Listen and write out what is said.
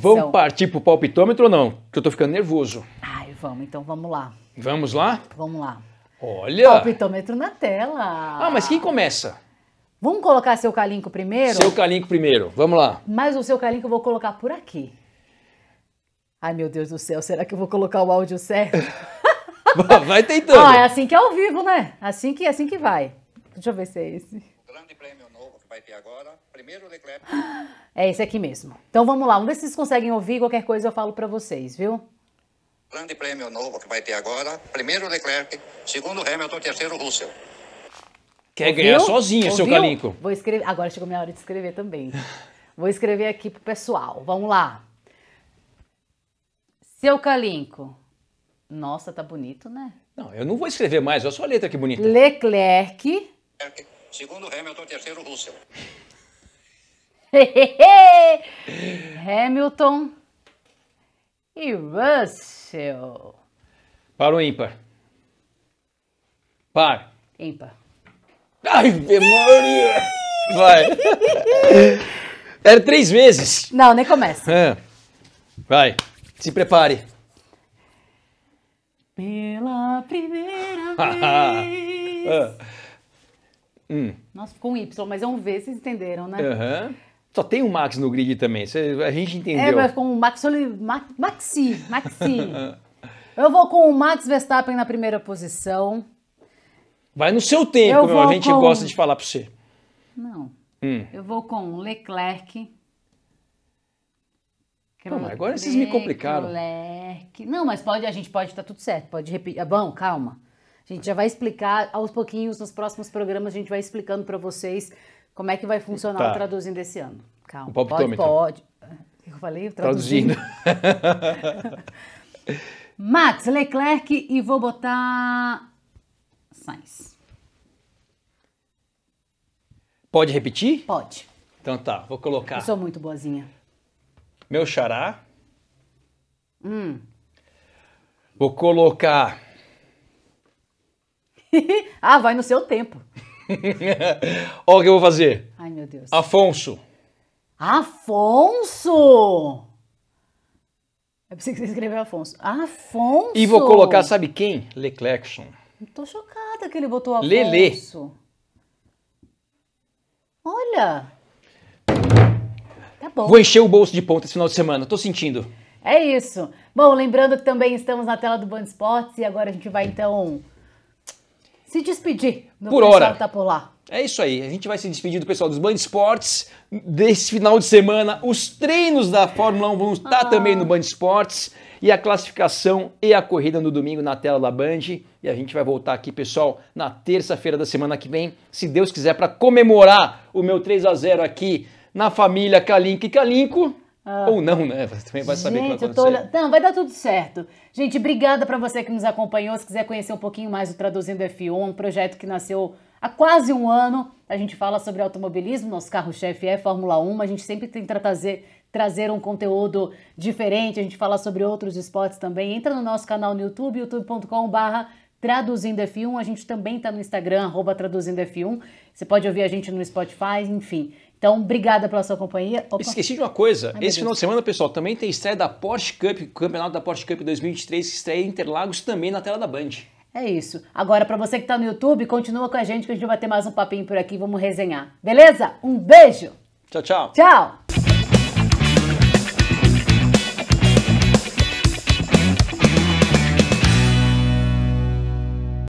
Vamos então. partir pro palpitômetro ou não? Que eu tô ficando nervoso. Ai, vamos, então vamos lá. Vamos lá? Vamos lá. Olha! Palpitômetro na tela. Ah, mas quem começa? Vamos colocar seu calinco primeiro? Seu calinco primeiro, vamos lá. Mas o seu calinco eu vou colocar por aqui. Ai, meu Deus do céu, será que eu vou colocar o áudio certo? vai tentando. Ah, é assim que é ao vivo, né? Assim que, assim que vai. Deixa eu ver se é esse. Grande agora. Primeiro Leclerc. É esse aqui mesmo. Então vamos lá, vamos ver se vocês conseguem ouvir. Qualquer coisa eu falo para vocês, viu? Grande prêmio novo que vai ter agora. Primeiro Leclerc, segundo Hamilton, terceiro Russell. Quer Ouviu? ganhar sozinho, Ouviu? seu Calinco. Vou escrever. Agora chegou minha hora de escrever também. Vou escrever aqui pro pessoal. Vamos lá. Seu Calinco. Nossa, tá bonito, né? Não, eu não vou escrever mais, olha só a letra que bonita. Leclerc. Leclerc Segundo Hamilton, terceiro Russell. Hamilton e Russell. Para o ímpar. Par. Ímpar. Ai, memória! Vai. Era três vezes. Não, nem começa. É. Vai. Se prepare. Pela primeira ah, ah. vez. Ah. Hum. Nossa, ficou um Y, mas é um V, vocês entenderam, né? Uhum. Só tem o Max no grid também, a gente entendeu. É, mas com o Maxoli, Maxi, Maxi. Eu vou com o Max Verstappen na primeira posição. Vai no seu tempo, meu, a gente com... gosta de falar para você. Não. Hum. Eu vou com Leclerc. É Pô, agora vocês me complicaram. Leclerc. Não, mas pode, a gente pode estar tá tudo certo. Pode repetir. Ah, bom, calma. A gente já vai explicar aos pouquinhos nos próximos programas, a gente vai explicando para vocês como é que vai funcionar tá. o traduzindo esse ano. Calma. O pode, pode. O é, que eu falei? Traduzindo. traduzindo. Max Leclerc e vou botar Sainz. Pode repetir? Pode. Então tá, vou colocar. Eu sou muito boazinha. Meu xará. Hum. Vou colocar ah, vai no seu tempo. Olha o que eu vou fazer. Ai, meu Deus. Afonso. Afonso! Eu preciso que você escreveu Afonso. Afonso! E vou colocar, sabe quem? Leclercson. Tô chocada que ele botou Afonso. Lele. Olha! Tá bom. Vou encher o bolso de ponta esse final de semana, tô sentindo. É isso. Bom, lembrando que também estamos na tela do Band Esportes e agora a gente vai então se despedir do por pessoal hora. que tá por lá. É isso aí, a gente vai se despedir do pessoal dos Band Esportes. Desse final de semana, os treinos da Fórmula 1 vão estar ah. também no Band Esportes. E a classificação e a corrida no domingo na tela da Band. E a gente vai voltar aqui, pessoal, na terça-feira da semana que vem, se Deus quiser, para comemorar o meu 3 a 0 aqui na família Kalinka e Kalinko. Ah, Ou não, né? Você também vai saber o que vai acontecer. Não, vai dar tudo certo. Gente, obrigada para você que nos acompanhou. Se quiser conhecer um pouquinho mais do Traduzindo F1, um projeto que nasceu há quase um ano. A gente fala sobre automobilismo, nosso carro-chefe é Fórmula 1, a gente sempre tenta trazer, trazer um conteúdo diferente, a gente fala sobre outros esportes também. Entra no nosso canal no YouTube, youtube.com.br Traduzindo F1, a gente também está no Instagram, arroba Traduzindo F1. Você pode ouvir a gente no Spotify, enfim. Então, obrigada pela sua companhia. Opa. Esqueci de uma coisa. Ai, Esse final de semana, pessoal, também tem estreia da Porsche Cup, campeonato da Porsche Cup 2023, que estreia em Interlagos também na tela da Band. É isso. Agora, para você que está no YouTube, continua com a gente que a gente vai ter mais um papinho por aqui, vamos resenhar. Beleza? Um beijo! Tchau, tchau! Tchau!